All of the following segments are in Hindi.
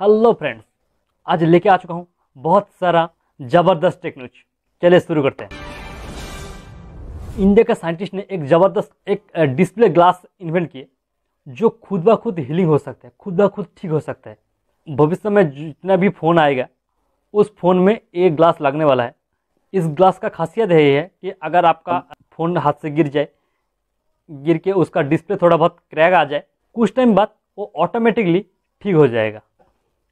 हेलो फ्रेंड्स आज लेके आ चुका हूँ बहुत सारा ज़बरदस्त टेक्नोलॉजी चलिए शुरू करते हैं इंडिया का साइंटिस्ट ने एक ज़बरदस्त एक डिस्प्ले ग्लास इन्वेंट किए जो खुद ब खुद हीलिंग हो सकता है खुद ब खुद ठीक हो सकता है भविष्य में जितना भी फ़ोन आएगा उस फ़ोन में एक ग्लास लगने वाला है इस ग्लास का खासियत है ये है कि अगर आपका फ़ोन हाथ से गिर जाए गिर के उसका डिस्प्ले थोड़ा बहुत क्रैक आ जाए कुछ टाइम बाद वो ऑटोमेटिकली ठीक हो जाएगा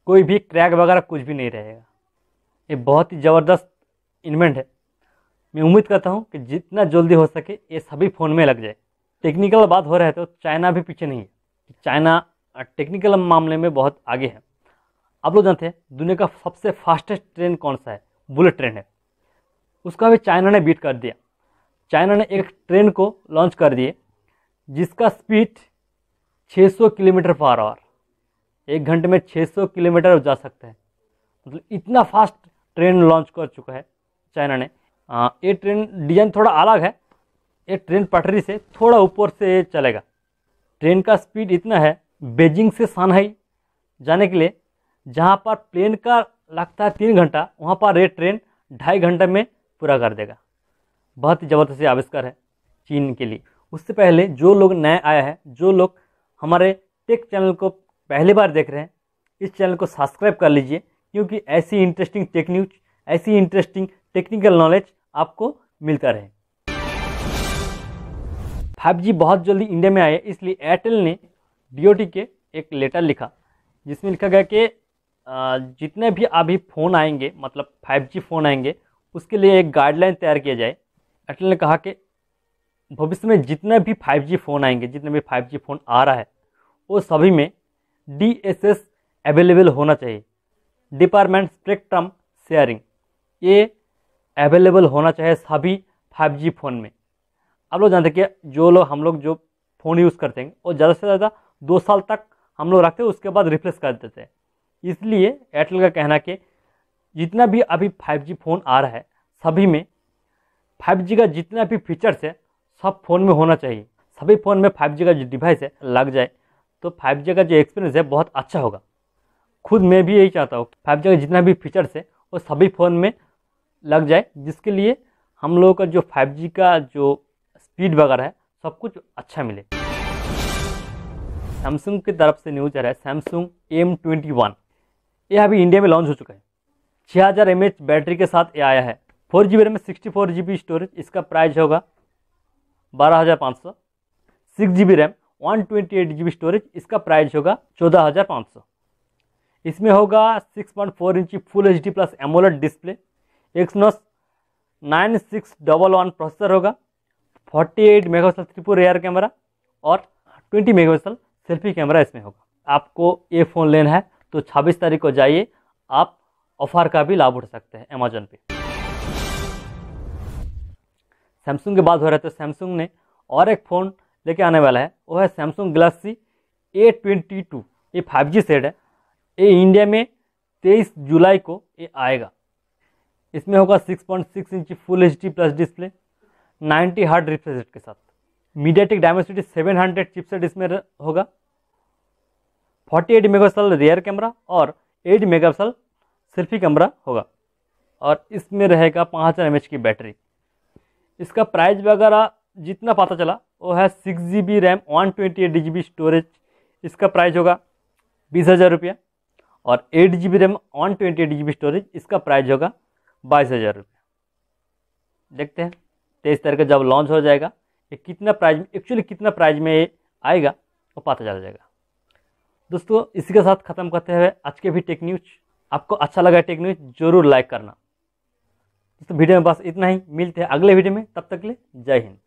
कोई भी क्रैक वगैरह कुछ भी नहीं रहेगा ये बहुत ही ज़बरदस्त इन्वेंट है मैं उम्मीद करता हूँ कि जितना जल्दी हो सके ये सभी फ़ोन में लग जाए टेक्निकल बात हो रहा है तो चाइना भी पीछे नहीं है चाइना टेक्निकल मामले में बहुत आगे है आप लोग जानते हैं दुनिया का सबसे फास्टेस्ट ट्रेन कौन सा है बुलेट ट्रेन है उसका भी चाइना ने बीट कर दिया चाइना ने एक ट्रेन को लॉन्च कर दिए जिसका स्पीड 600 किलोमीटर पर आवर एक घंटे में 600 किलोमीटर जा सकता है मतलब इतना फास्ट ट्रेन लॉन्च कर चुका है चाइना ने ये ट्रेन डिज़ाइन थोड़ा अलग है ये ट्रेन पटरी से थोड़ा ऊपर से चलेगा ट्रेन का स्पीड इतना है बेजिंग से सानाई जाने के लिए जहाँ पर प्लेन का लगता है तीन घंटा वहाँ पर ये ट्रेन ढाई घंटे में पूरा कर देगा बहुत ही ज़बरदस्त आविष्कार है चीन के लिए उससे पहले जो लोग नए आया है जो लोग हमारे टेक चैनल को पहली बार देख रहे हैं इस चैनल को सब्सक्राइब कर लीजिए क्योंकि ऐसी इंटरेस्टिंग टेक्निक ऐसी इंटरेस्टिंग टेक्निकल नॉलेज आपको मिलता रहे 5G बहुत जल्दी इंडिया में आए इसलिए एयरटेल ने डी के एक लेटर लिखा जिसमें लिखा गया कि जितने भी अभी फ़ोन आएंगे मतलब 5G फ़ोन आएंगे उसके लिए एक गाइडलाइन तैयार किया जाए एयरटेल ने कहा कि भविष्य में जितने भी 5G फ़ोन आएंगे जितने भी 5G फ़ोन आ रहा है वो सभी में डीएसएस अवेलेबल होना चाहिए डिपार्टमेंट स्पेक्ट्रम शेयरिंग ये अवेलेबल होना चाहिए सभी 5G फ़ोन में आप लोग जानते हैं कि जो लोग हम लोग जो फ़ोन यूज़ करते हैं और ज़्यादा से ज़्यादा दो साल तक हम लोग रखते हैं उसके बाद रिप्लेस कर देते हैं इसलिए एयरटेल का कहना कि जितना भी अभी जी फ़ोन आ रहा है सभी में जी का जितना भी फीचर्स है सब फ़ोन में होना चाहिए सभी फ़ोन में 5G का जो डिवाइस है लग जाए तो फाइव जी का जो एक्सपीरियंस है बहुत अच्छा होगा खुद मैं भी यही चाहता हूँ फाइव जी का जितना भी फीचर्स है वो सभी फ़ोन में लग जाए जिसके लिए हम लोगों का जो फाइव जी का जो स्पीड वगैरह है सब कुछ अच्छा मिले सैमसंग की तरफ से न्यूज आ रहा है सैमसंग एम ट्वेंटी वन यह अभी इंडिया में लॉन्च हो चुका है छः हज़ार एम एच बैटरी के साथ ये आया है four G B RAM sixty four G B storage इसका प्राइस होगा बारह हज़ार पाँच सौ six G B RAM one twenty eight G B storage इसका प्राइस होगा चौदह हज़ार पाँच सौ इसमें होगा six point four inch full H D plus AMOLED display Exynos nine six double one processor होगा forty eight pixel triple rear camera और ट्वेंटी पिक्सल सेल्फी कैमरा इसमें होगा आपको ये फ़ोन लेना है तो छब्बीस तारीख को जाइए आप ऑफर का भी लाभ उठा सकते हैं अमेजोन पे सैमसंग के बाद हो रहा है तो सैमसंग ने और एक फ़ोन लेके आने वाला है वो है Samsung Galaxy A twenty two ये फाइव जी सेट है ये इंडिया में तेईस जुलाई को ये आएगा इसमें होगा six point six inch full H D plus display ninety hertz refresh के साथ MediaTek Dimensity seven hundred chipset इसमें होगा forty eight mega rear camera और एट मेगापिक्सल सेल्फी कैमरा होगा और इसमें रहेगा पाँच हज़ार एम की बैटरी इसका प्राइस वगैरह जितना पता चला वो है six G B RAM one twenty eight G B storage इसका प्राइस होगा बीस हज़ार रुपया और eight G B RAM one twenty eight G B storage इसका प्राइस होगा बाईस हज़ार रुपया देखते हैं तेईस तारीख का जब लॉन्च हो जाएगा ये कितना प्राइज एक्चुअली कितना प्राइज में ये आएगा वो तो पता चल जाएगा दोस्तों इसी के साथ ख़त्म करते हुए आज के भी टेक न्यूज आपको अच्छा लगा टेक न्यूज जरूर लाइक करना दोस्तों वीडियो में बस इतना ही मिलते हैं अगले वीडियो में तब तक ले जय हिंद